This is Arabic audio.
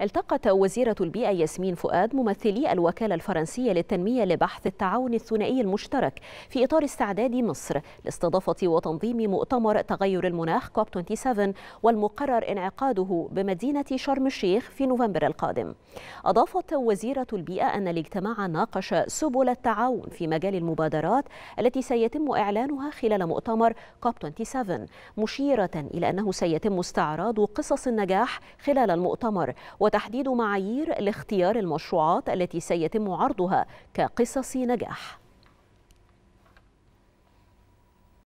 التقت وزيرة البيئة ياسمين فؤاد ممثلي الوكالة الفرنسية للتنمية لبحث التعاون الثنائي المشترك في إطار استعداد مصر لاستضافة وتنظيم مؤتمر تغير المناخ كوب 27 والمقرر انعقاده بمدينة شرم الشيخ في نوفمبر القادم أضافت وزيرة البيئة أن الاجتماع ناقش سبل التعاون في مجال المبادرات التي سيتم إعلانها خلال مؤتمر كوب 27 مشيرة إلى أنه سيتم استعراض قصص النجاح خلال المؤتمر وتحديد معايير لاختيار المشروعات التي سيتم عرضها كقصص نجاح